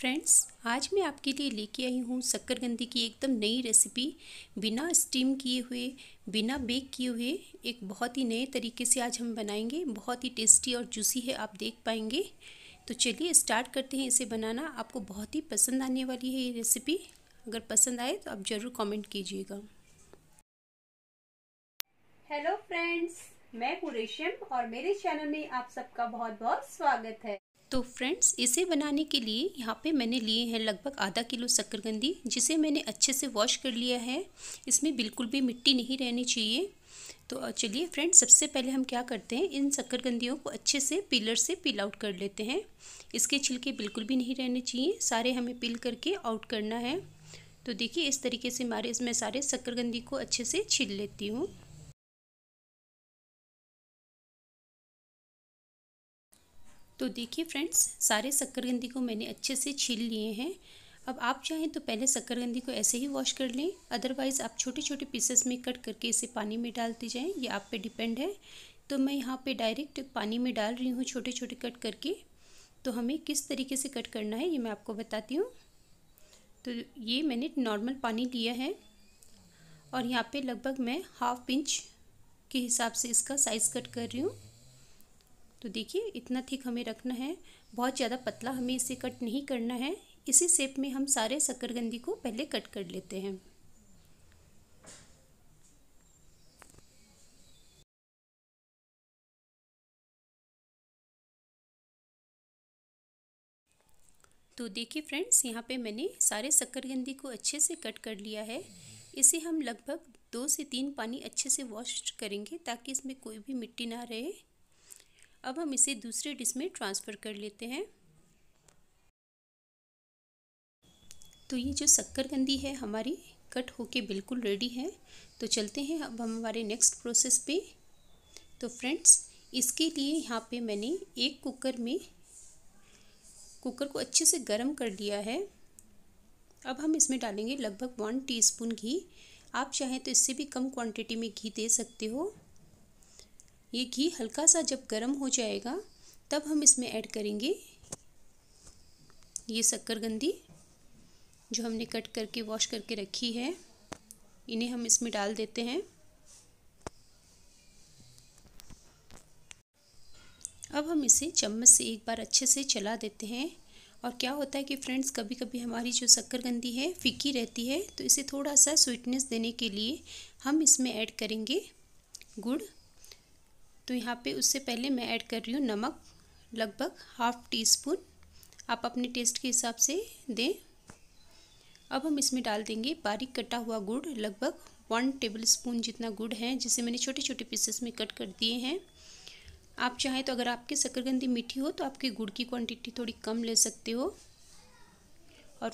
friends आज मैं आपके लिए लेके आई हूँ शक्करगंदी की एकदम नई रेसिपी बिना स्टीम किए हुए बिना बेक किए हुए एक बहुत ही नए तरीके से आज हम बनाएंगे बहुत ही टेस्टी और जूसी है आप देख पाएंगे तो चलिए स्टार्ट करते हैं इसे बनाना आपको बहुत ही पसंद आने वाली है ये रेसिपी अगर पसंद आए तो आप ज़रूर कॉमेंट कीजिएगा हेलो फ्रेंड्स मैं कुरेशम और मेरे चैनल में आप सबका बहुत बहुत स्वागत है तो फ्रेंड्स इसे बनाने के लिए यहाँ पे मैंने लिए हैं लगभग आधा किलो शक्करकंदी जिसे मैंने अच्छे से वॉश कर लिया है इसमें बिल्कुल भी मिट्टी नहीं रहनी चाहिए तो चलिए फ्रेंड्स सबसे पहले हम क्या करते हैं इन शक्करकंदियों को अच्छे से पिलर से पिल आउट कर लेते हैं इसके छिलके बिल्कुल भी नहीं रहने चाहिए सारे हमें पिल करके आउट करना है तो देखिए इस तरीके से मारे इसमें सारे शक्करकंदी को अच्छे से छील लेती हूँ तो देखिए फ्रेंड्स सारे शक्करगंदी को मैंने अच्छे से छील लिए हैं अब आप चाहें तो पहले शक्करगंदी को ऐसे ही वॉश कर लें अदरवाइज़ आप छोटे छोटे पीसेस में कट करके इसे पानी में डालते जाएं ये आप पे डिपेंड है तो मैं यहाँ पे डायरेक्ट पानी में डाल रही हूँ छोटे छोटे कट करके तो हमें किस तरीके से कट करना है ये मैं आपको बताती हूँ तो ये मैंने नॉर्मल पानी लिया है और यहाँ पे लगभग मैं हाफ इंच के हिसाब से इसका साइज़ कट कर रही हूँ तो देखिए इतना थिक हमें रखना है बहुत ज़्यादा पतला हमें इसे कट नहीं करना है इसी सेप में हम सारे शक्करगंदी को पहले कट कर लेते हैं तो देखिए फ्रेंड्स यहाँ पे मैंने सारे शक्करगंदी को अच्छे से कट कर लिया है इसे हम लगभग दो से तीन पानी अच्छे से वॉश करेंगे ताकि इसमें कोई भी मिट्टी ना रहे अब हम इसे दूसरे डिश में ट्रांसफ़र कर लेते हैं तो ये जो शक्करकंदी है हमारी कट होके बिल्कुल रेडी है तो चलते हैं अब हम हमारे नेक्स्ट प्रोसेस पे तो फ्रेंड्स इसके लिए यहाँ पे मैंने एक कुकर में कुकर को अच्छे से गर्म कर लिया है अब हम इसमें डालेंगे लगभग वन टीस्पून घी आप चाहें तो इससे भी कम क्वांटिटी में घी दे सकते हो ये घी हल्का सा जब गर्म हो जाएगा तब हम इसमें ऐड करेंगे ये शक्करगंदी जो हमने कट करके वॉश करके रखी है इन्हें हम इसमें डाल देते हैं अब हम इसे चम्मच से एक बार अच्छे से चला देते हैं और क्या होता है कि फ्रेंड्स कभी कभी हमारी जो शक्करगंदी है फीकी रहती है तो इसे थोड़ा सा स्वीटनेस देने के लिए हम इसमें ऐड करेंगे गुड़ तो यहाँ पे उससे पहले मैं ऐड कर रही हूँ नमक लगभग हाफ टी स्पून आप अपने टेस्ट के हिसाब से दें अब हम इसमें डाल देंगे बारीक कटा हुआ गुड़ लगभग वन टेबल स्पून जितना गुड़ है जिसे मैंने छोटे छोटे पीसेस में कट कर दिए हैं आप चाहें तो अगर आपकी शक्करगंदी मीठी हो तो आपके गुड़ की क्वांटिटी थोड़ी कम ले सकते हो और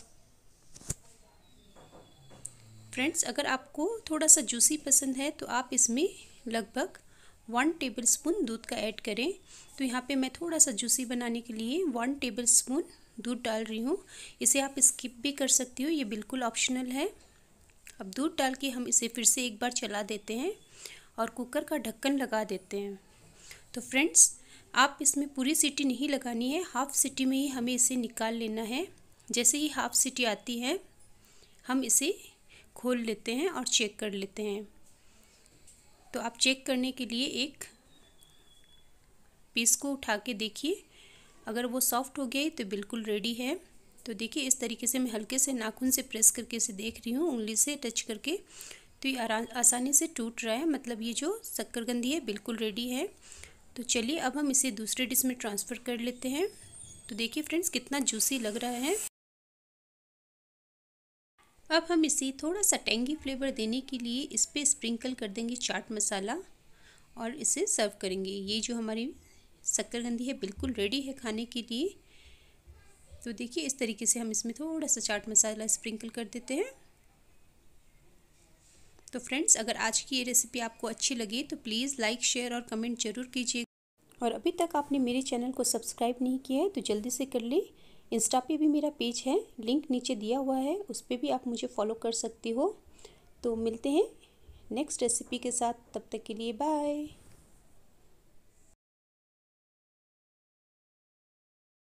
फ्रेंड्स अगर आपको थोड़ा सा जूसी पसंद है तो आप इसमें लगभग वन टेबल स्पून दूध का ऐड करें तो यहाँ पे मैं थोड़ा सा जूसी बनाने के लिए वन टेबल स्पून दूध डाल रही हूँ इसे आप स्किप भी कर सकती हो ये बिल्कुल ऑप्शनल है अब दूध डाल के हम इसे फिर से एक बार चला देते हैं और कुकर का ढक्कन लगा देते हैं तो फ्रेंड्स आप इसमें पूरी सीटी नहीं लगानी है हाफ़ सीटी में ही हमें इसे निकाल लेना है जैसे ही हाफ़ सीटी आती है हम इसे खोल लेते हैं और चेक कर लेते हैं तो आप चेक करने के लिए एक पीस को उठा के देखिए अगर वो सॉफ्ट हो गई तो बिल्कुल रेडी है तो देखिए इस तरीके से मैं हल्के से नाखून से प्रेस करके इसे देख रही हूँ उंगली से टच करके तो ये आसानी से टूट रहा है मतलब ये जो शक्करगंदी है बिल्कुल रेडी है तो चलिए अब हम इसे दूसरे डिश में ट्रांसफ़र कर लेते हैं तो देखिए फ्रेंड्स कितना जूसी लग रहा है अब हम इसे थोड़ा सा टेंगी फ्लेवर देने के लिए इस पर स्प्रिंकल कर देंगे चाट मसाला और इसे सर्व करेंगे ये जो हमारी शक्करगंदी है बिल्कुल रेडी है खाने के लिए तो देखिए इस तरीके से हम इसमें थोड़ा सा चाट मसाला स्प्रिंकल कर देते हैं तो फ्रेंड्स अगर आज की ये रेसिपी आपको अच्छी लगी तो प्लीज़ लाइक शेयर और कमेंट जरूर कीजिए और अभी तक आपने मेरे चैनल को सब्सक्राइब नहीं किया है तो जल्दी से कर ली इंस्टा पे भी मेरा पेज है लिंक नीचे दिया हुआ है उस पर भी आप मुझे फॉलो कर सकती हो तो मिलते हैं नेक्स्ट रेसिपी के साथ तब तक के लिए बाय